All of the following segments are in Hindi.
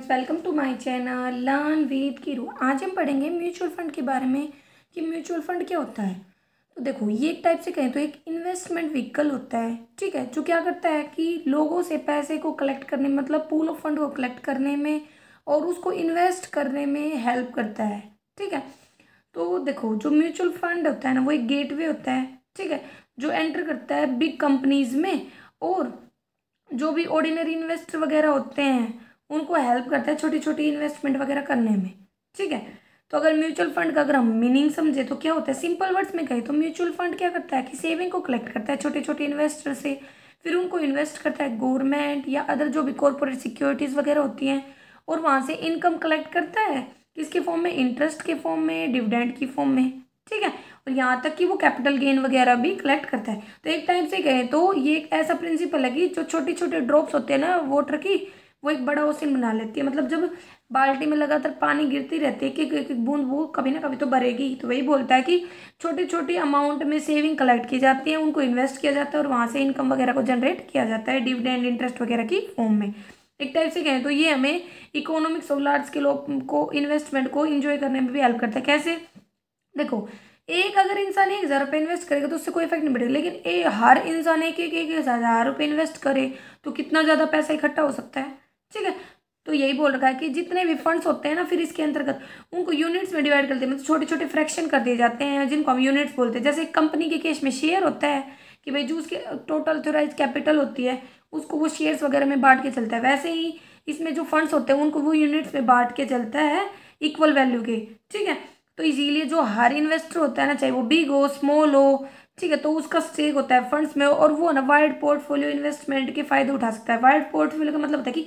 friends welcome to my channel learn with Keeru आज हम पढ़ेंगे म्यूचुअल फंड के बारे में कि म्यूचुअल फंड क्या होता है तो देखो ये एक टाइप से कहें तो एक इन्वेस्टमेंट व्हीकल होता है ठीक है जो क्या करता है कि लोगों से पैसे को कलेक्ट करने मतलब पूल ऑफ फंड को कलेक्ट करने में और उसको इन्वेस्ट करने में हेल्प करता है ठीक है तो देखो जो म्यूचुअल फंड होता है ना वो एक गेट होता है ठीक है जो एंटर करता है बिग कंपनीज में और जो भी ऑर्डिनरी इन्वेस्टर वगैरह होते हैं उनको हेल्प करता है छोटी छोटी इन्वेस्टमेंट वगैरह करने में ठीक है तो अगर म्यूचुअल फंड का अगर हम मीनिंग समझे तो क्या होता है सिंपल वर्ड्स में कहें तो म्यूचुअल फंड क्या करता है कि सेविंग को कलेक्ट करता है छोटे छोटे इन्वेस्टर से फिर उनको इन्वेस्ट करता है गवर्नमेंट या अदर जो भी कॉरपोरेट सिक्योरिटीज़ वगैरह होती हैं और वहाँ से इनकम कलेक्ट करता है किसके फॉर्म में इंटरेस्ट के फॉर्म में डिविडेंड की फॉर्म में ठीक है और यहाँ तक कि वो कैपिटल गेन वगैरह भी कलेक्ट करता है तो एक टाइम से कहें तो ये एक ऐसा प्रिंसिपल है कि जो छोटे छोटे ड्रॉप्स होते हैं ना वोटर की वो एक बड़ा ओसिन बना लेती है मतलब जब बाल्टी में लगातार पानी गिरती रहती है कि एक एक बूंद वो कभी ना कभी तो भरेगी तो वही बोलता है कि छोटे छोटे अमाउंट में सेविंग कलेक्ट की जाती है उनको इन्वेस्ट किया जाता है और वहाँ से इनकम वगैरह को जनरेट किया जाता है डिविडेंड इंटरेस्ट वगैरह की फॉर्म में एक टाइप से कहें तो ये हमें इकोनॉमिक्स और लार्ज स्केल को इन्वेस्टमेंट को इन्जॉय करने में भी हेल्प करता है कैसे देखो एक अगर इंसान एक हज़ार रुपये इन्वेस्ट करेगा तो उससे कोई इफेक्ट नहीं पड़ेगा लेकिन ए हर इंसान एक एक हज़ार रुपये इन्वेस्ट करे तो कितना ज़्यादा पैसा इकट्ठा हो सकता है ठीक है तो यही बोल रखा है कि जितने भी फंड्स होते हैं ना फिर इसके अंतर्गत उनको यूनिट्स में डिवाइड करते हैं मतलब छोटे छोटे फ्रैक्शन कर दिए जाते हैं जिनको हम यूनिट्स बोलते हैं जैसे कंपनी के केस में शेयर होता है कि भाई जो उसके टोटल थोराइज कैपिटल होती है उसको वो शेयर्स वगैरह में बांट के चलता है वैसे ही इसमें जो फंड्स होते हैं उनको वो यूनिट्स में बांट के चलता है इक्वल वैल्यू के ठीक है तो इसीलिए जो हर इन्वेस्टर होता है ना चाहे वो बिग हो स्मॉल हो ठीक है तो उसका स्टेक होता है फंड्स में और वो ना वाइड पोर्टफोलियो इन्वेस्टमेंट के फायदे उठा सकता है वाइड पोर्टफोलियो का मतलब होता है कि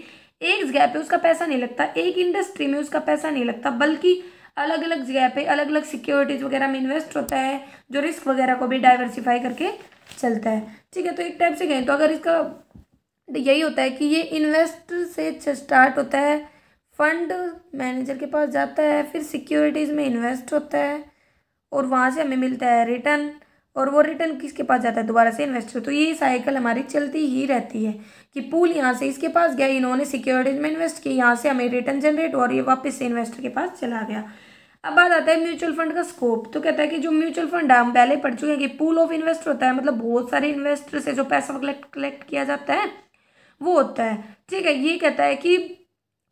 एक जगह पे उसका पैसा नहीं लगता एक इंडस्ट्री में उसका पैसा नहीं लगता बल्कि अलग अलग जगह पे अलग अलग सिक्योरिटीज़ वगैरह में इन्वेस्ट होता है जो रिस्क वगैरह को भी डाइवर्सिफाई करके चलता है ठीक है तो एक टाइप से कहें तो अगर इसका यही होता है कि ये इन्वेस्ट से स्टार्ट होता है फंड मैनेजर के पास जाता है फिर सिक्योरिटीज़ में इन्वेस्ट होता है और वहाँ से हमें मिलता है रिटर्न और वो रिटर्न किसके पास जाता है दोबारा से इन्वेस्टर तो ये साइकिल हमारी चलती ही रहती है कि पूल यहाँ से इसके पास गया इन्होंने सिक्योरिटीज में इन्वेस्ट किया यहाँ से हमें रिटर्न जनरेट और ये वापस से इन्वेस्टर के पास चला गया अब बात आता है म्यूचुअल फंड का स्कोप तो कहता है कि जो म्यूचुअल फंड है हम पहले पढ़ चुके हैं कि पूल ऑफ इन्वेस्टर होता है मतलब बहुत सारे इन्वेस्टर से जो पैसा कलेक्ट किया जाता है वो होता है ठीक है ये कहता है कि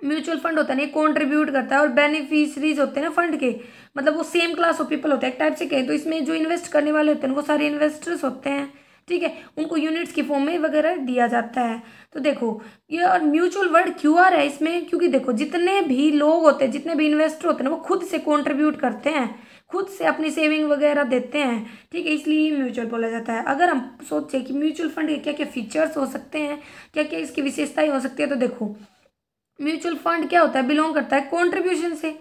म्यूचुअल फंड होता है ना कॉन्ट्रीब्यूट करता है और बेनिफिशरीज होते हैं ना फंड के मतलब वो सेम क्लास ऑफ पीपल होते हैं एक टाइप से कहें तो इसमें जो इन्वेस्ट करने वाले होते हैं वो सारे इन्वेस्टर्स होते हैं ठीक है उनको यूनिट्स की फॉर्म में वगैरह दिया जाता है तो देखो ये और म्यूचुअल वर्ड क्यू आर है इसमें क्योंकि देखो जितने भी लोग होते हैं जितने भी इन्वेस्टर होते हैं वो खुद से कॉन्ट्रीब्यूट करते हैं खुद से अपनी सेविंग वगैरह देते हैं ठीक है इसलिए म्यूचुअल बोला जाता है अगर हम सोचें कि म्यूचुअल फंड के क्या क्या फीचर्स हो सकते हैं क्या क्या इसकी विशेषताएं हो सकती है तो देखो म्यूचुअल फंड क्या होता है बिलोंग करता है कॉन्ट्रीब्यूशन से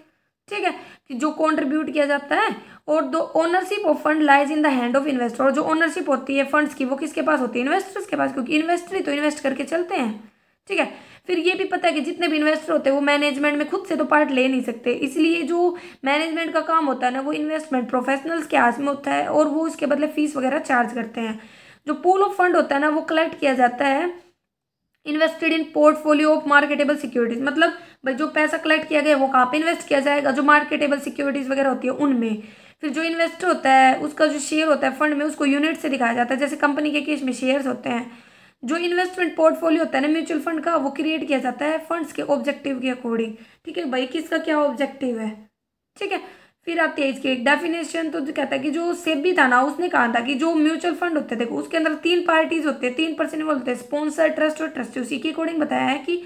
ठीक है कि जो कॉन्ट्रीब्यूट किया जाता है और दो ownership of fund lies in the hand of investor और जो ओनरशिप होती है फंड्स की वो किसके पास होती है इन्वेस्टर्स के पास क्योंकि इन्वेस्टर ही तो इन्वेस्ट करके चलते हैं ठीक है फिर ये भी पता है कि जितने भी इन्वेस्टर होते हैं वो मैनेजमेंट में खुद से तो पार्ट ले नहीं सकते इसलिए जो मैनेजमेंट का काम होता है ना वो इन्वेस्टमेंट प्रोफेशनल्स के हाथ में होता है और वो उसके बदले फीस वगैरह चार्ज करते हैं जो पूल ऑफ फंड होता है ना वो कलेक्ट किया जाता है invested in portfolio of marketable securities मतलब भाई जो पैसा कलेक्ट किया गया वो कहाँ पे इन्वेस्ट किया जाएगा जो मार्केटेबल सिक्योरिटीज वगैरह होती है उनमें फिर जो इन्वेस्टर होता है उसका जो शेयर होता है फंड में उसको यूनिट से दिखाया जाता है जैसे कंपनी के केस में शेयर्स होते हैं जो इन्वेस्टमेंट पोर्टफोलियो होता है ना म्यूचुअल फंड का वो क्रिएट किया जाता है फंड्स के ऑब्जेक्टिव के अकॉर्डिंग ठीक है भाई किसका क्या ऑब्जेक्टिव है ठीक है फिर आप तेज इसके एक डेफिनेशन तो कहता है कि जो सेबी था ना उसने कहा था कि जो म्यूचुअल फंड होते थे उसके अंदर तीन पार्टीज होते हैं तीन पर्सन वो होते हैं स्पॉन्सर ट्रस्ट और ट्रस्ट उसी के अकॉर्डिंग बताया है कि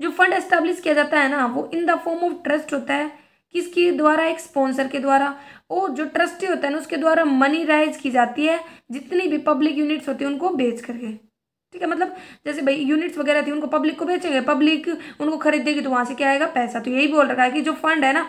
जो फंड एस्टेब्लिश किया जाता है ना वो in the form of trust होता है किसके द्वारा एक स्पॉन्सर के द्वारा और जो ट्रस्टी होता है ना उसके द्वारा मनी राइज की जाती है जितनी भी पब्लिक यूनिट्स होती है उनको बेच करके ठीक है मतलब जैसे भाई यूनिट्स वगैरह थी उनको पब्लिक को बेचेंगे पब्लिक उनको खरीदेगी तो वहाँ से क्या आएगा पैसा तो यही बोल रखा है कि जो फंड है ना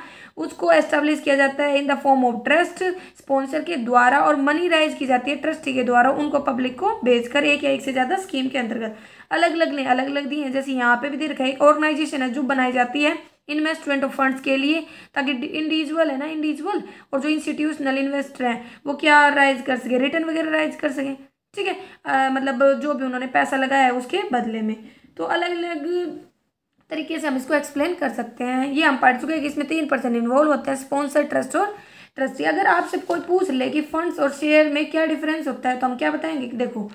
उसको एस्टेब्लिश किया जाता है in the form of trust sponsor के द्वारा और मनी राइज की जाती है ट्रस्टी के द्वारा उनको पब्लिक को बेचकर एक या एक से ज़्यादा स्कीम के अंतर्गत अलग अलग ने अलग अलग दी हैं जैसे यहाँ पर भी दे रखा है एक ऑर्गेनाइजेशन है जो बनाई जाती है इन्वेस्टमेंट ऑफ फंड्स के लिए ताकि इंडिविजुअल है ना इंडिविजुअल और जो इंस्टीट्यूशनल इन्वेस्टर हैं वो क्या राइज कर सके रिटर्न वगैरह राइज कर सकें ठीक है मतलब जो भी उन्होंने पैसा लगाया है उसके बदले में तो अलग अलग तरीके से हम इसको एक्सप्लेन कर सकते हैं ये हम पढ़ चुके हैं कि इसमें तीन पर्सन इन्वॉल्व होते हैं स्पॉन्सर ट्रस्ट और ट्रस्टी अगर आपसे कोई पूछ ले कि फंड्स और शेयर में क्या डिफरेंस होता है तो हम क्या बताएंगे देखो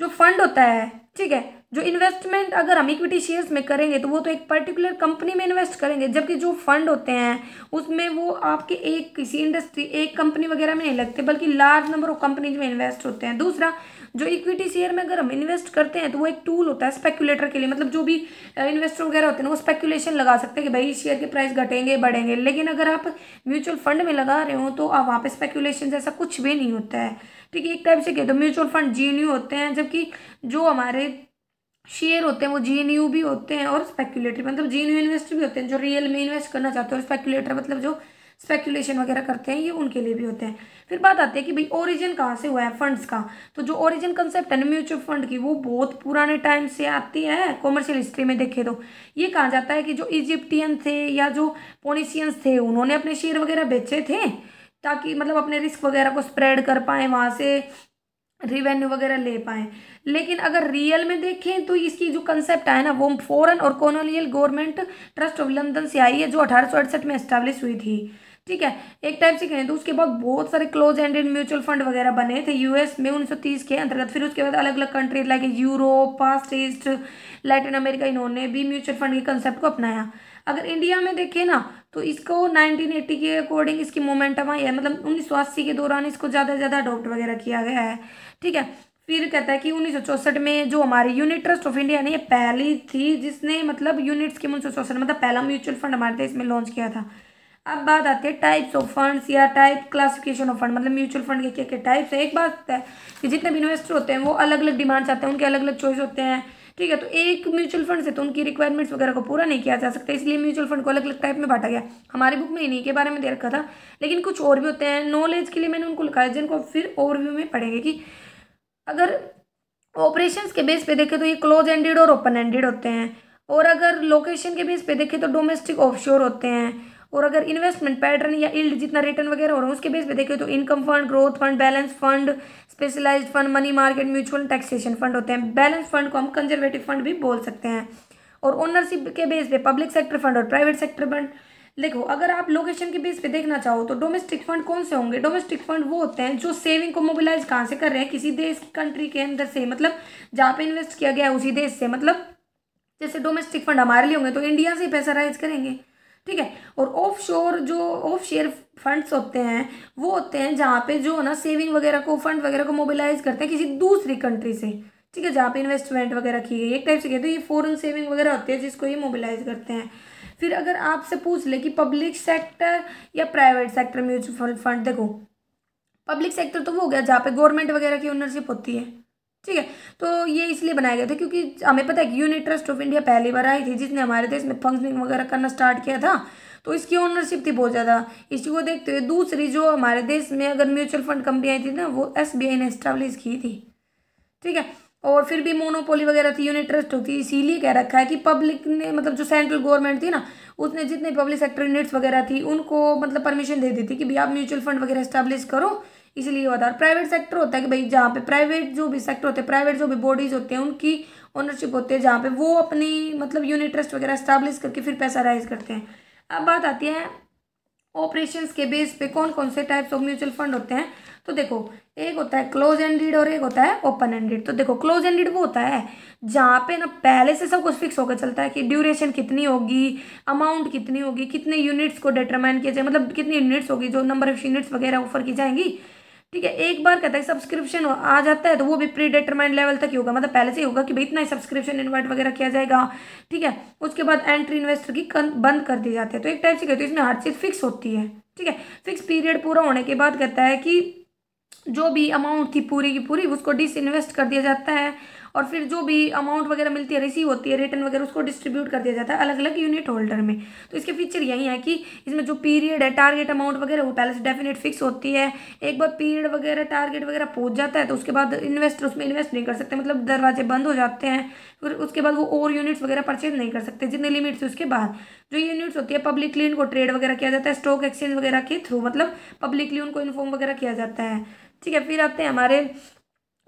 जो फंड होता है ठीक है जो इन्वेस्टमेंट अगर हम इक्विटी शेयर्स में करेंगे तो वो तो एक पर्टिकुलर कंपनी में इन्वेस्ट करेंगे जबकि जो फंड होते हैं उसमें वो आपके एक किसी इंडस्ट्री एक कंपनी वगैरह में नहीं लगते बल्कि लार्ज नंबर ऑफ कंपनीज में इन्वेस्ट होते हैं दूसरा जो इक्विटी शेयर में अगर हम इन्वेस्ट करते हैं तो वो एक टूल होता है स्पेकुलेटर के लिए मतलब जो भी इन्वेस्टर वगैरह होते हैं वो स्पेकुलेशन लगा सकते हैं कि भाई शेयर के प्राइस घटेंगे बढ़ेंगे लेकिन अगर आप म्यूचुअल फंड में लगा रहे हो तो आप वहाँ पर स्पेकुलेशन जैसा कुछ भी नहीं होता है ठीक है एक टाइप से कहते हैं म्यूचुअल फंड जी होते हैं जबकि जो हमारे शेयर होते हैं वो जी भी होते हैं और स्पेक्यूलेटर मतलब जी इन्वेस्टर भी होते हैं जो रियल में इन्वेस्ट करना चाहते हैं और स्पेक्यूलेटर मतलब जो स्पेकुलेशन वगैरह करते हैं ये उनके लिए भी होते हैं फिर बात आती है कि भाई ओरिजिन कहाँ से हुआ है फंड्स का तो जो ओरिजिन कंसेप्ट है ना म्यूचुअल फंड की वो बहुत पुराने टाइम से आती है कॉमर्शियल हिस्ट्री में देखे तो ये कहा जाता है कि जो इजिप्टियन थे या जो पोनिशियंस थे उन्होंने अपने शेयर वगैरह बेचे थे ताकि मतलब अपने रिस्क वगैरह को स्प्रेड कर पाएँ वहाँ से रिवेन्यू वगैरह ले पाएँ लेकिन अगर रियल में देखें तो इसकी जो कंसेप्ट आया ना वो फॉरन और colonial government trust of London से आई है जो अठारह में इस्टेब्लिश हुई थी ठीक है एक टाइप से कहें तो उसके बाद बहुत सारे क्लोज एंडेड म्यूचुअल फंड वगैरह बने थे यूएस में 1930 के अंतर्गत फिर उसके बाद अलग अलग countries like Europe past east Latin America इन्होंने भी म्यूचुअल फंड के कंसेप्ट को अपनाया अगर इंडिया में देखें ना तो इसको 1980 के अकॉर्डिंग इसकी मोमेंटम आई है मतलब उन्नीस के दौरान इसको ज़्यादा से ज़्यादा अडोप्ट वगैरह किया गया है ठीक है फिर कहता है कि उन्नीस में जो हमारी यूनिट ट्रस्ट ऑफ इंडिया ने पहली थी जिसने मतलब यूनिट्स की उन्नीस मतलब पहला म्यूचुअल फंड हमारे देश में लॉन्च किया था अब बात आती है टाइप्स ऑफ फंड्स या टाइप क्लासिफिकेशन ऑफ फंड मतलब म्यूचुअल फंड के क्या क्या टाइप्स है एक बात है कि जितने भी इन्वेस्टर होते हैं वो अलग अलग डिमांड चाहते हैं उनके अलग अलग चॉइस होते हैं ठीक है तो एक म्यूचुअल फंड से तो उनकी रिक्वायरमेंट्स वगैरह को पूरा नहीं किया जा सकता इसलिए म्यूचुअल फंड को अलग अलग टाइप में बांटा गया हमारी बुक में इन्हीं के बारे में दे रखा था लेकिन कुछ और भी होते हैं नॉलेज के लिए मैंने उनको लिखा है जिनको फिर ओवरव्यू में पढ़ेंगे कि अगर ऑपरेशन के बेस पे देखें तो ये क्लोज एंडेड और ओपन एंडेड होते हैं और अगर लोकेशन के बेस पे देखें तो डोमेस्टिक ऑफशोर होते हैं और अगर इन्वेस्टमेंट पैटर्न या इल्ड जितना रिटर्न वगैरह हो रहा है उसके बेस पे देखें तो income fund growth fund balance fund specialised fund money market mutual taxation fund होते हैं बैलेंस फंड को हम कंजर्वेटिव फंड भी बोल सकते हैं और ओनरशिप के बेस पे पब्लिक सेक्टर फंड और प्राइवेट सेक्टर फंड देखो अगर आप लोकेशन के बेस पे देखना चाहो तो डोमेस्टिक फंड कौन से होंगे डोमेस्टिक फंड वो होते हैं जो सेविंग को मोबिलाइज कहाँ से कर रहे हैं किसी देश कंट्री के अंदर से मतलब जहाँ पे इन्वेस्ट किया गया है उसी देश से मतलब जैसे डोमेस्टिक फंड हमारे लिए होंगे तो इंडिया से ही पैसा राइज करेंगे ठीक है और ऑफ शोर जो ऑफ शेयर फंड्स होते हैं वो होते हैं जहाँ पे जो ना सेविंग वगैरह को फंड वगैरह को मोबिलाइज करते हैं किसी दूसरी कंट्री से ठीक है जहाँ पे इन्वेस्टमेंट वगैरह की गई एक टाइप से कहते हैं ये फॉरन सेविंग वगैरह होती है जिसको ये मोबिलाइज करते हैं फिर अगर आपसे पूछ ले कि पब्लिक सेक्टर या प्राइवेट सेक्टर म्यूचुअल फंड देखो पब्लिक सेक्टर तो वो हो गया जहाँ पे गवर्नमेंट वगैरह की ओनरशिप होती है ठीक है तो ये इसलिए बनाया गया था क्योंकि हमें पता है कि यूनिट ट्रस्ट ऑफ इंडिया पहली बार आई थी जिसने हमारे देश में फंक्शनिंग वगैरह करना स्टार्ट किया था तो इसकी ओनरशिप थी बहुत ज़्यादा इसी को देखते हुए दूसरी जो हमारे देश में अगर म्यूचुअल फंड कंपनी आई थी ना वो एस ने इस्टाब्लिश की थी ठीक है और फिर भी मोनोपोली वगैरह थी यूनिट ट्रस्ट होती इसीलिए कह रखा है कि पब्लिक ने मतलब जो सेंट्रल गवर्नमेंट थी ना उसने जितने पब्लिक सेक्टर यूनिट्स वगैरह थी उनको मतलब परमिशन दे दी थी कि भाई आप म्यूचुअल फंड वगैरह इस्टेब्लिश करो इसीलिए होता है और प्राइवेट सेक्टर होता है कि भाई जहाँ पे प्राइवेट जो भी सेक्टर होते हैं प्राइवेट जो भी बॉडीज होते हैं उनकी ओनरशिप होती है जहाँ पे वो अपनी मतलब यूनिट ट्रस्ट वगैरह इस्टेब्लिश करके फिर पैसा राइज करते हैं अब बात आती है ऑपरेशन के बेस पे कौन कौन से टाइप्स ऑफ म्यूचुअल फंड होते हैं तो देखो एक होता है क्लोज एंडेड और एक होता है ओपन एंडेड तो देखो क्लोज एंडेड वो होता है जहाँ पे ना पहले से सब कुछ फिक्स होकर चलता है कि ड्यूरेशन कितनी होगी अमाउंट कितनी होगी कितने यूनिट्स को डिटरमाइन किया जाए मतलब कितनी यूनिट्स होगी जो नंबर ऑफ यूनिट्स वगैरह ऑफर की जाएंगी ठीक है एक बार कहता है सब्सक्रिप्शन आ जाता है तो वो भी प्री डिटरमाइंड लेवल तक ही होगा मतलब पहले से ही होगा कि भाई इतना ही सब्सक्रिप्शन इन्वर्ट वगैरह किया जाएगा ठीक है उसके बाद एंट्री इन्वेस्टर की बंद कर दी जाती है तो एक टाइप से कहते हैं इसमें हर चीज़ फिक्स होती है ठीक है फिक्स पीरियड पूरा होने के बाद कहता है कि जो भी अमाउंट थी पूरी की पूरी उसको इन्वेस्ट कर दिया जाता है और फिर जो भी अमाउंट वगैरह मिलती है रिसीव होती है रिटर्न वगैरह उसको डिस्ट्रीब्यूट कर दिया जाता है अलग अलग यूनिट होल्डर में तो इसके फीचर यही है कि इसमें जो पीरियड है टारगेट अमाउंट वगैरह वो पहले से डेफिनेट फिक्स होती है एक बार पीरियड वगैरह टारगेट वगैरह पहुँच जाता है तो उसके बाद इन्वेस्टर उसमें इन्वेस्ट नहीं कर सकते मतलब दरवाजे बंद हो जाते हैं फिर उसके बाद वो और यूनिट्स वगैरह परचेज नहीं कर सकते जितने लिमिट्स उसके बाद जो यूनिट्स होती है पब्लिकली उनको ट्रेड वगैरह किया जाता है स्टॉक एक्सचेंज वगैरह के थ्रू मतलब पब्लिकली उनको इन्फॉर्म वगैरह किया जाता है ठीक है फिर आते हैं हमारे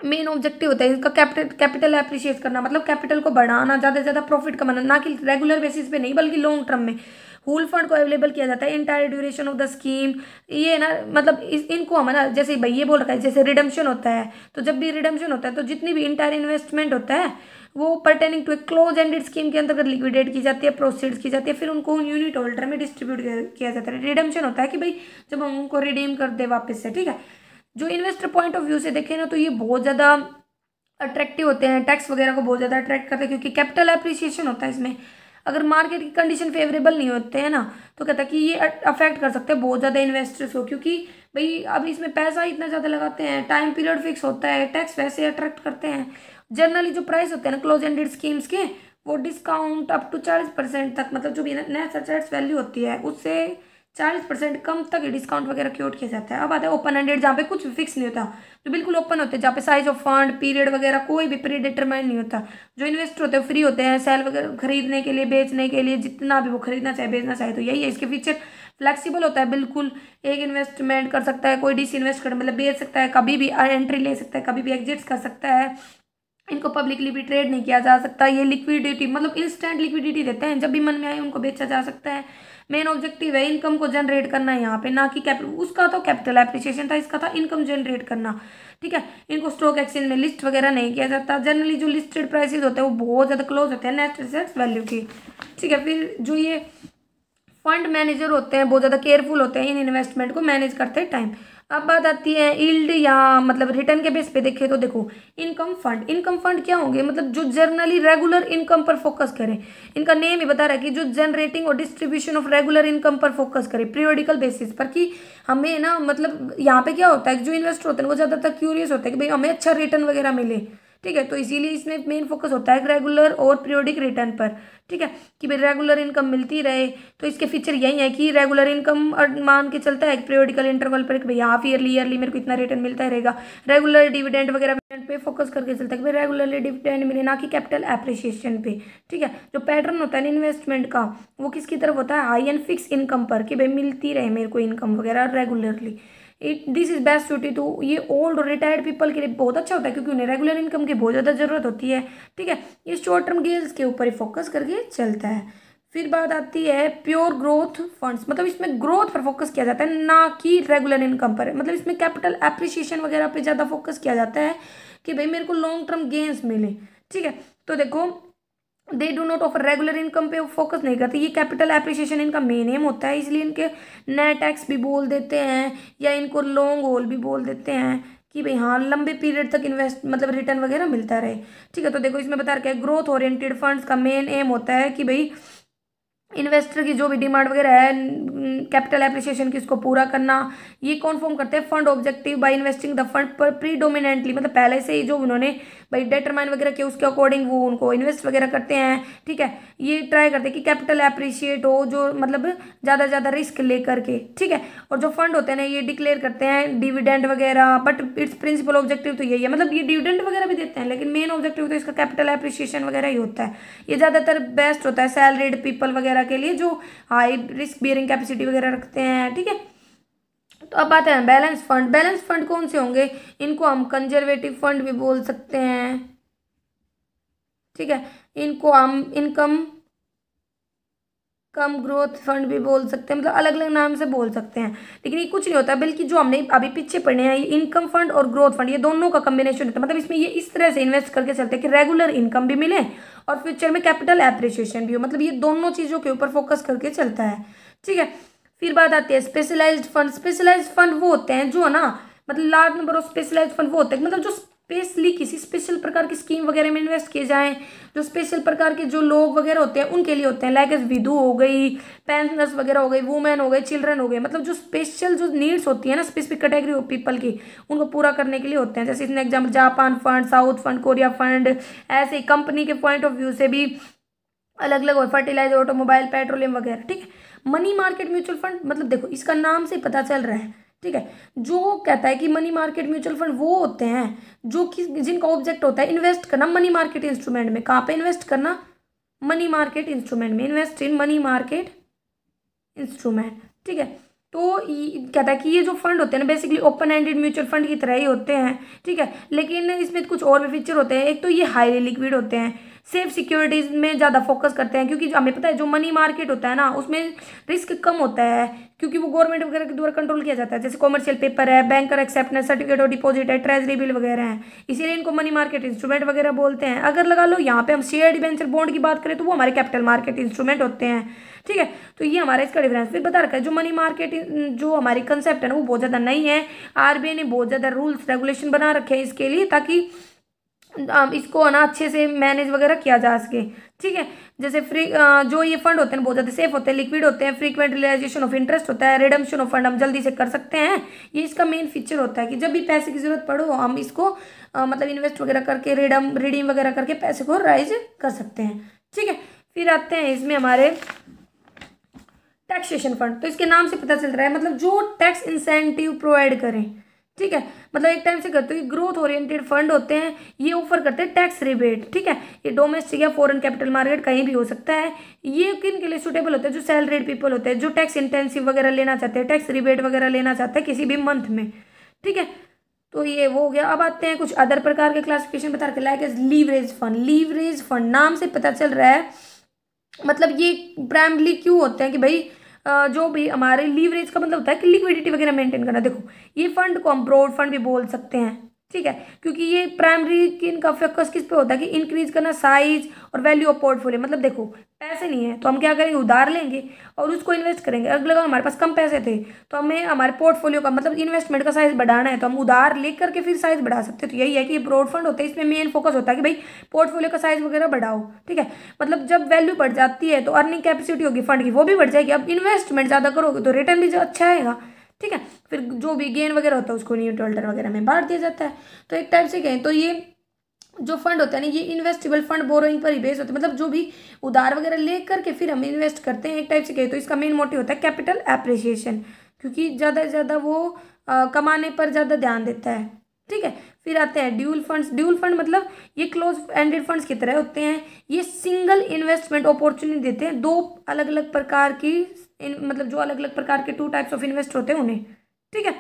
मेन ऑब्जेक्टिव होता है इसका कैपिटल कैपिटल अप्रिशिएट करना मतलब कैपिटल को बढ़ाना ज़्यादा से ज़्यादा प्रॉफिट कमाना ना कि रेगुलर बेसिस पे नहीं बल्कि लॉन्ग टर्म में होल फंड को अवेलेबल किया जाता है entire duration of the scheme ये ना मतलब इस इनको हम ना जैसे भाई ये बोल रखा है जैसे रिडम्शन होता है तो जब भी रिडम्शन होता है तो जितनी भी इंटायर इन्वेस्टमेंट होता है वो pertaining to a close ended scheme के अंतर्गत लिक्विडेट की जाती है प्रोसीड्स की जाती है फिर उनको उन यूनिट होल्डर में डिस्ट्रीब्यूट किया जाता है रिडम्शन होता है कि भाई जब हम उनको रिडीम कर दे वापस से ठीक है जो इन्वेस्टर पॉइंट ऑफ व्यू से देखें ना तो ये बहुत ज़्यादा अट्रैक्टिव होते हैं टैक्स वगैरह को बहुत ज़्यादा अट्रैक्ट करते हैं क्योंकि कैपिटल अप्रिसिएशन होता है इसमें अगर मार्केट की कंडीशन फेवरेबल नहीं होते हैं ना तो कहता कि ये अफेक्ट कर सकते हैं बहुत ज़्यादा इन्वेस्टर्स को क्योंकि भाई अब इसमें पैसा इतना ज़्यादा लगाते हैं टाइम पीरियड फिक्स होता है टैक्स वैसे अट्रैक्ट करते हैं जनरली जो प्राइस होते हैं ना क्लोज एंडेड स्कीम्स के वो डिस्काउंट अप टू चालीस परसेंट तक मतलब जो भी नेट वैल्यू होती है उससे चालीस परसेंट कम तक डिस्काउंट वगैरह क्योट किया जाता है अब आता है ओपन हंड्रेड जहाँ पे कुछ फिक्स नहीं होता जो बिल्कुल ओपन होते हैं जहाँ पे साइज ऑफ फंड पीरियड वगैरह कोई भी पीरियड डिटरमाइन नहीं होता जो इन्वेस्टर होते हैं फ्री होते हैं सेल वगैरह खरीदने के लिए बेचने के लिए जितना भी वो खरीदना चाहे बेचना चाहे तो यही है इसके फीचर फ्लैक्सीबल होता है बिल्कुल एक इन्वेस्टमेंट कर सकता है कोई डिस इन्वेस्ट कर मतलब बेच सकता है कभी भी एंट्री ले सकता है कभी भी एग्जिट्स कर सकता है इनको पब्लिकली भी ट्रेड नहीं किया जा सकता ये लिक्विडिटी मतलब इंस्टेंट लिक्विडिटी देते हैं जब भी मन में आए उनको बेचा जा सकता है मेन ऑब्जेक्टिव है इनकम को जनरेट करना यहाँ पे ना कि कैपिटल उसका तो कैपिटल एप्रिसिएशन था इसका था इनकम जनरेट करना ठीक है इनको स्टॉक एक्सचेंज में लिस्ट वगैरह नहीं किया जाता जनरली जो लिस्टेड प्राइसेज होते हैं वो बहुत ज़्यादा क्लोज होते हैं नेट रिसर्च वैल्यू की ठीक है फिर जो ये फंड मैनेजर होते हैं बहुत ज़्यादा केयरफुल होते हैं इन इन्वेस्टमेंट को मैनेज करते टाइम अब बात आती है इल्ड या मतलब रिटर्न के बेस पे देखें तो देखो इनकम फंड इनकम फंड क्या होंगे मतलब जो जर्नली रेगुलर इनकम पर फोकस करें इनका नेम ही बता रहा है कि जो जनरेटिंग और डिस्ट्रीब्यूशन ऑफ रेगुलर इनकम पर फोकस करें प्रियोडिकल बेसिस पर कि हमें ना मतलब यहाँ पे क्या होता है जो इन्वेस्टर होते हैं वो ज़्यादातर क्यूरियस होता है कि भाई हमें अच्छा रिटर्न वगैरह मिले ठीक है तो इसीलिए इसमें मेन फोकस होता है रेगुलर और पीरियोडिक रिटर्न पर ठीक है कि भाई रेगुलर इनकम मिलती रहे तो इसके फीचर यही है कि रेगुलर इनकम मान के चलता है पीरियोडिकल इंटरवल पर कि भाई हाफ ईयरली ईयरली मेरे को इतना रिटर्न मिलता रहेगा रेगुलर डिविडेंड वगैरह पे फोकस करके चलता है कि भाई रेगुलरली डिविडेंड मिले ना कि कैपिटल एप्रिसिएशन पे ठीक है जो पैटर्न होता है ना इन्वेस्टमेंट का वो किसकी तरफ होता है हाई एंड फिक्स इनकम पर कि भाई मिलती रहे मेरे को इनकम वगैरह regularly it this is best suited to ये ओल्ड और रिटायर्ड पीपल के लिए बहुत अच्छा होता है क्योंकि उन्हें रेगुलर इनकम की बहुत ज़्यादा ज़रूरत होती है ठीक है ये शॉर्ट टर्म गेल्स के ऊपर ही फोकस करके चलता है फिर बात आती है प्योर ग्रोथ फंड्स मतलब इसमें ग्रोथ पर फोकस किया जाता है ना कि रेगुलर इनकम पर मतलब इसमें कैपिटल अप्रिशिएशन वगैरह पे ज़्यादा फोकस किया जाता है कि भाई मेरे को लॉन्ग टर्म गेंस मिले ठीक है तो देखो they do not offer regular income पे फोकस नहीं करते ये कैपिटल एप्रिसिएशन इनका मेन एम होता है इसलिए इनके नेट टैक्स भी बोल देते हैं या इनको लॉन्ग होल भी बोल देते हैं कि भाई हाँ लंबे पीरियड तक इन्वेस्ट मतलब रिटर्न वगैरह मिलता रहे ठीक है तो देखो इसमें बता रखा है ग्रोथ ओरिएंटेड फंड्स का मेन एम होता है कि भाई इन्वेस्टर की जो भी डिमांड वगैरह है कैपिटल एप्रिसिएशन की उसको पूरा करना ये कॉन्फर्म करते हैं fund objective by investing the fund पर प्रीडोमिनेंटली मतलब पहले से ही जो उन्होंने भाई डेटरमाइन वगैरह किया उसके अकॉर्डिंग वो उनको इन्वेस्ट वगैरह करते हैं ठीक है ये ट्राई करते हैं कि कैपिटल एप्रिशिएट हो जो मतलब ज़्यादा से ज़्यादा रिस्क ले करके ठीक है और जो फंड होते हैं ना ये डिक्लेयर करते हैं डिविडेंड वगैरह बट इट्स प्रिंसिपल ऑब्जेक्टिव तो यही है मतलब ये डिविडेंड वगैरह भी देते हैं लेकिन मेन ऑब्जेक्टिव तो इसका कैपिटल एप्रिशिएशन वगैरह ही होता है ये ज़्यादातर बेस्ट होता है सैलरीड पीपल वगैरह वगैरह के लिए जो हाई रिस्क बियरिंग कैपेसिटी वगैरह रखते हैं ठीक है तो अब आते हैं बैलेंस फंड बैलेंस फंड कौन से होंगे इनको हम कंजर्वेटिव फंड भी बोल सकते हैं ठीक है इनको हम इनकम कम ग्रोथ फंड भी बोल सकते हैं मतलब अलग अलग नाम से बोल सकते हैं लेकिन ये कुछ नहीं होता बल्कि जो हमने अभी पीछे पढ़े हैं ये इनकम फंड और ग्रोथ फंड ये दोनों का कम्बिनेशन होता है मतलब इसमें ये इस तरह से इन्वेस्ट करके चलते हैं कि रेगुलर इनकम भी मिले और फ्यूचर में कैपिटल एप्रिसिएशन भी हो मतलब ये दोनों चीज़ों के ऊपर फोकस करके चलता है ठीक है फिर बात आती है स्पेशलाइज्ड फंड स्पेशलाइज्ड फंड वो होते हैं जो है ना मतलब large number of specialise fund वो होते हैं मतलब जो स्पेशली किसी स्पेशल प्रकार की स्कीम वगैरह में इन्वेस्ट किए जाए जो स्पेशल प्रकार के जो लोग वगैरह होते हैं उनके लिए होते हैं लाइक विधू विधु हो गई पेंशनर्स वगैरह हो गई वुमेन हो गई चिल्ड्रन हो गए मतलब जो स्पेशल जो नीड्स होती है ना स्पेसिफिक कैटेगरी ऑफ पीपल की उनको पूरा करने के लिए होते हैं जैसे इसने example Japan fund south fund Korea fund ऐसे कंपनी के पॉइंट ऑफ व्यू से भी अलग अलग हो फर्टिलाइजर ऑटोमोबाइल पेट्रोलियम वगैरह ठीक है मनी मार्केट म्यूचुअल फंड मतलब देखो इसका नाम से पता चल रहा है ठीक है जो कहता है कि मनी मार्केट म्यूचुअल फंड वो होते हैं जो कि जिनका ऑब्जेक्ट होता है इन्वेस्ट करना मनी मार्केट इंस्ट्रूमेंट में कहाँ पे इन्वेस्ट करना मनी मार्केट इंस्ट्रूमेंट में invest in money market instrument ठीक है तो कहता है कि ये जो फंड होते हैं ना basically open ended mutual fund की तरह ही होते हैं ठीक है लेकिन इसमें कुछ और भी फीचर होते हैं एक तो ये हाईली लिक्विड होते हैं सेफ सिक्योरिटीज़ में ज़्यादा फोकस करते हैं क्योंकि हमें पता है जो मनी मार्केट होता है ना उसमें रिस्क कम होता है क्योंकि वो गवर्नमेंट वगैरह के द्वारा कंट्रोल किया जाता है जैसे कॉमर्शियल पेपर है बैंकर एक्सेप्ट सर्टिफिकेट और डिपॉजिट है ट्रेजरी बिल वगैरह हैं इसीलिए इनको मनी मार्केट इंस्ट्रूमेंट वगैरह बोलते हैं अगर लगा लो यहाँ पे हम शेयर डिवेंचर बॉन्ड की बात करें तो वो हमारे कैपिटल मार्केट इंस्ट्रूमेंट होते हैं ठीक है तो ये हमारा इसका डिफरेंस फिर बता रखा है जो मनी मार्केट जो हमारी कंसेप्ट है ना वो बहुत ज़्यादा नहीं है आरबीआई ने बहुत ज़्यादा रूल्स रेगुलेशन बना रखे हैं इसके लिए ताकि इसको ना अच्छे से मैनेज वगैरह किया जा सके ठीक है जैसे फ्री जो ये फंड होते हैं बहुत ज़्यादा सेफ होते हैं लिक्विड होते हैं फ्रीक्वेंट रिलाइजेशन ऑफ इंटरेस्ट होता है रिडम्शन ऑफ फंड हम जल्दी से कर सकते हैं ये इसका मेन फीचर होता है कि जब भी पैसे की ज़रूरत पड़ो हम इसको आ, मतलब इन्वेस्ट वगैरह करके रिडम रिडीम वगैरह करके पैसे को राइज कर सकते हैं ठीक है फिर आते हैं इसमें हमारे टैक्सेशन फंड तो इसके नाम से पता चल रहा है मतलब जो टैक्स इंसेंटिव प्रोवाइड करें ठीक है मतलब एक टाइम से करते हैं ग्रोथ ओरिएंटेड फंड होते हैं ये ऑफर करते हैं टैक्स रिबेट ठीक है ये डोमेस्टिक या फॉरेन कैपिटल मार्केट कहीं भी हो सकता है ये किन के लिए सुटेबल होते हैं जो सैलरीड पीपल होते हैं जो टैक्स इंटेंसिव वगैरह लेना चाहते हैं टैक्स रिबेट वगैरह लेना चाहते हैं किसी भी मंथ में ठीक है तो ये वो हो गया अब आते हैं कुछ अदर प्रकार के क्लासिफिकेशन बता रखे like leverage fund leverage fund नाम से पता चल रहा है मतलब ये प्राइमली क्यों होते हैं कि भाई जो भी हमारे लीवरेज का मतलब होता है कि लिक्विडिटी वगैरह मेंटेन करना देखो ये फंड को हम ब्रॉड फंड भी बोल सकते हैं ठीक है क्योंकि ये प्राइमरी किन का फोकस किस पे होता है कि इंक्रीज करना साइज और वैल्यू ऑफ पोर्टफोलियो मतलब देखो पैसे नहीं है तो हम क्या करेंगे उधार लेंगे और उसको इन्वेस्ट करेंगे अगर लगा हमारे पास कम पैसे थे तो हमें हमारे पोर्टफोलियो का मतलब इन्वेस्टमेंट का साइज बढ़ाना है तो हम उधार ले करके फिर साइज बढ़ा सकते तो यही है कि ब्रॉड फंड होता है इसमें मेन फोकस होता है कि भाई पोर्टफोलियो का साइज वगैरह बढ़ाओ ठीक है मतलब जब वैल्यू बढ़ जाती है तो अर्निंग कैपेसिटी होगी फंड की वो भी बढ़ जाएगी अब इन्वेस्टमेंट ज़्यादा करोगे तो रिटर्न भी अच्छा आएगा ठीक है फिर जो भी गेन वगैरह होता है उसको न्यूट अल्टर वगैरह में बांट दिया जाता है तो एक टाइप से कहें तो ये जो फंड होता है ना ये इन्वेस्टेबल फंड बोरोइंग पर ही बेस होता है मतलब जो भी उधार वगैरह ले करके फिर हम इन्वेस्ट करते हैं एक टाइप से कहें तो इसका मेन मोटिव होता है कैपिटल एप्रिसिएशन क्योंकि ज़्यादा से ज़्यादा वो आ, कमाने पर ज़्यादा ध्यान देता है ठीक है फिर आते हैं ड्यूल फंड्स ड्यूल फंड मतलब ये क्लोज एंडेड फंड्स की तरह होते हैं ये सिंगल इन्वेस्टमेंट अपॉर्चुनिटी देते हैं दो अलग अलग प्रकार की इन मतलब जो अलग अलग प्रकार के टू टाइप्स ऑफ इन्वेस्टर होते हैं उन्हें ठीक है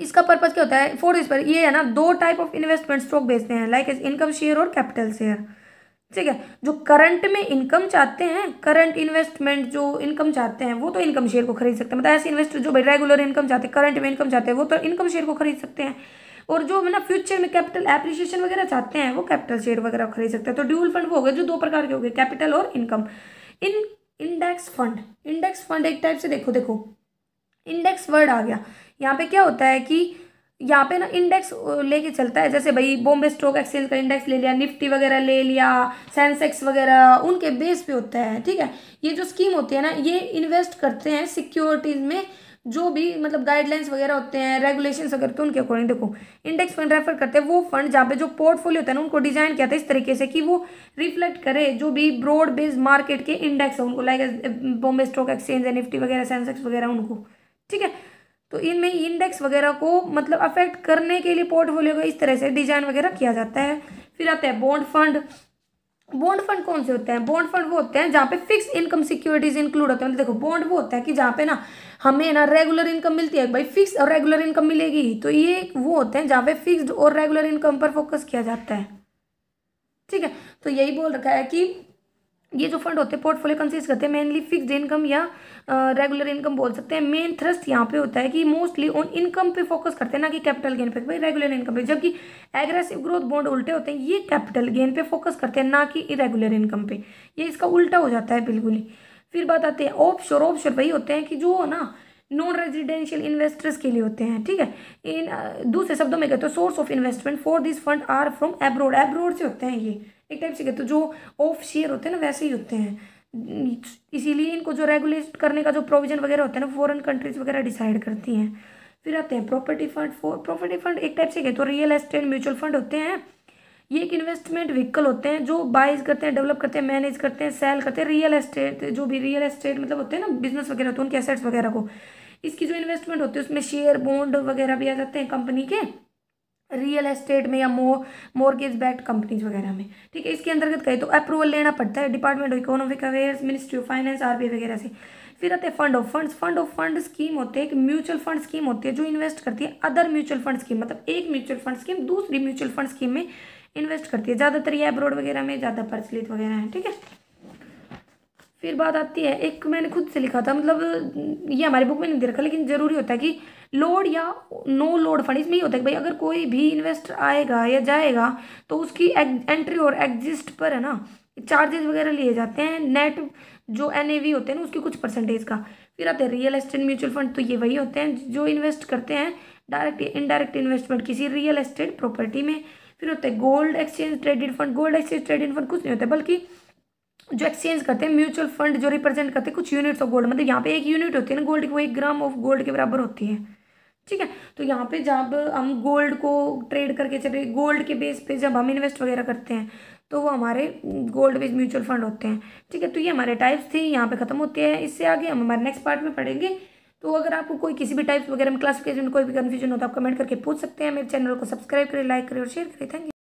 इसका पर्पज़ क्या होता है फोर्थ इस पर ये है ना दो टाइप ऑफ इन्वेस्टमेंट स्टॉक बेचते हैं लाइक इनकम शेयर और कैपिटल शेयर ठीक है जो करंट में इनकम चाहते हैं करंट इन्वेस्टमेंट जो इनकम चाहते हैं वो तो इनकम शेयर को खरीद सकते हैं मतलब ऐसे इन्वेस्टर जो रेगुलर इनकम चाहते हैं करंट में इनकम चाहते हैं वो तो इनकम शेयर को खरीद सकते हैं और जो ना फ्यूचर में कैपिटल एप्रिशिएशन वगैरह चाहते हैं वो कैपिटल शेयर वगैरह खरीद सकते हैं तो ड्यूल फंड वो हो गए जो दो प्रकार के हो गए कैपिटल और इनकम इन इंडेक्स फंड इंडेक्स फंड एक टाइप से देखो देखो इंडेक्स वर्ड आ गया यहाँ पे क्या होता है कि यहाँ पे ना इंडेक्स लेके चलता है जैसे भाई बॉम्बे स्टॉक एक्सचेंज का इंडेक्स ले लिया निफ्टी वगैरह ले लिया सेंसेक्स वगैरह उनके बेस पे होता है ठीक है ये जो स्कीम होती है ना ये इन्वेस्ट करते हैं सिक्योरिटीज़ में जो भी मतलब गाइडलाइंस वगैरह होते हैं रेगुलेशन अगर तो उनके अकॉर्डिंग देखो इंडेक्स फंड रेफर करते हैं वो फंड जहाँ पे जो पोर्टफोलियो होता है ना उनको डिजाइन किया था इस तरीके से कि वो रिफ्लेक्ट करे जो भी ब्रॉड बेस्ड मार्केट के इंडेक्स है उनको लाइक बॉम्बे स्टॉक एक्सचेंज है निफ्टी वगैरह सेंसेक्स वगैरह उनको ठीक है तो इनमें इंडेक्स वगैरह को मतलब अफेक्ट करने के लिए पोर्टफोलियो का इस तरह से डिजाइन वगैरह किया जाता है फिर आता है बॉन्ड फंड बॉन्ड फंड कौन से होते हैं बॉन्ड फंड वो होते हैं जहाँ पे फिक्स इनकम सिक्योरिटीज इंक्लूड होते हैं मतलब देखो बॉन्ड वो होता है कि जहाँ पे ना हमें ना रेगुलर इनकम मिलती है भाई फिक्स और रेगुलर इनकम मिलेगी तो ये वो होते हैं जहाँ पे फिक्स और रेगुलर इनकम पर फोकस किया जाता है ठीक है तो यही बोल रखा है कि ये जो फंड होते हैं पोर्टफोलियो कंसिस्ट करते हैं मेनली फिक्स इनकम या रेगुलर इनकम बोल सकते हैं मेन थ्रस्ट यहाँ पे होता है कि मोस्टली ऑन इनकम पे फोकस करते हैं ना कि कैपिटल गेन पे भाई रेगुलर इनकम पे जबकि एग्रेसिव ग्रोथ बॉन्ड उल्टे होते हैं ये कैपिटल गेन पे फोकस करते हैं ना कि इरेगुलर इनकम पे ये इसका उल्टा हो जाता है बिल्कुल ही फिर बात आते हैं ऑफ शोर ऑफ शोर वही होते हैं कि जो ना नॉन रेजिडेंशियल इन्वेस्टर्स के लिए होते हैं ठीक है इन दूसरे शब्दों में कहते हो source of investment for this fund are from abroad abroad से होते हैं ये एक टाइप से कहते हो जो ऑफ शेयर होते हैं ना वैसे ही होते हैं इसीलिए इनको जो रेगुलेट करने का जो प्रोविजन वगैरह होता है ना फॉरेन कंट्रीज वगैरह डिसाइड करती हैं फिर आते हैं प्रॉपर्टी फंड प्रॉपर्टी फंड एक टाइप से कहते तो रियल एस्टेट म्यूचुअल फंड होते हैं ये एक इन्वेस्टमेंट व्हीकल होते हैं जो बाइज करते हैं डेवलप करते हैं मैनेज करते हैं सेल करते हैं रियल एस्टेट जो भी रियल एस्टेट मतलब होते हैं ना बिजनेस वगैरह होते हैं उनके एसेट्स वगैरह को इसकी जो इन्वेस्टमेंट होती है उसमें शेयर बॉन्ड वगैरह भी आ जाते हैं कंपनी के रियल एस्टेट में या मोर मोरगेज बैक्ड कंपनीज वगैरह में ठीक है इसके अंतर्गत कहें तो अप्रूवल लेना पड़ता है department of economic affairs ministry of finance आर वगैरह से फिर आते हैं fund of funds fund of fund scheme होते हैं एक म्यूचुअल फंड स्कीम होती है जो इन्वेस्ट करती है अदर म्यूचुअल फंड स्कीम मतलब एक म्यूचुअल फंड स्कीम दूसरी म्यूचुअल फंड स्कीम में इन्वेस्ट करती है ज़्यादातर ये अब्रॉड वगैरह में ज़्यादा प्रचलित वगैरह है ठीक है फिर बात आती है एक मैंने खुद से लिखा था मतलब ये हमारी बुक में नहीं दे रखा लेकिन ज़रूरी होता है कि लोड या नो लोड फंड इसमें ये होता है कि भाई अगर कोई भी इन्वेस्टर आएगा या जाएगा तो उसकी एंट्री और एग्जिस्ट पर है ना चार्जेस वगैरह लिए जाते हैं नेट जो एन होते हैं ना उसकी कुछ परसेंटेज का फिर आते हैं रियल एस्टेट म्यूचुअल फंड तो ये वही होते हैं जो इन्वेस्ट करते हैं डायरेक्ट इनडायरेक्ट इन्वेस्टमेंट किसी रियल एस्टेट प्रॉपर्टी में फिर होते हैं gold exchange traded fund gold exchange traded fund कुछ नहीं होता बल्कि जो एक्सचेंज करते हैं म्यूचुअल फंड जो रिप्रेजेंट करते हैं कुछ यूनिट्स ऑफ गोल्ड मतलब यहाँ पे एक यूनिट होती है ना गोल्ड की वो एक ग्राम ऑफ गोल्ड के बराबर होती है ठीक है तो यहाँ पे जब हम गोल्ड को ट्रेड करके चले गोल्ड के बेस पे जब हम इन्वेस्ट वगैरह करते हैं तो वो हमारे गोल्ड बेस म्यूचुअल फंड होते हैं ठीक है तो ये हमारे टाइप्स थे यहाँ पे ख़त्म होते हैं इससे आगे हम हमारे नेक्स्ट पार्ट में पढ़ेंगे तो अगर आपको कोई किसी भी टाइप्स वगैरह में क्लासिफिकेशन कोई भी कन्फ्यूजन हो तो आप कमेंट करके पूछ सकते हैं मेरे चैनल को सब्सक्राइब करें लाइक करें और शेयर करें थैंक यू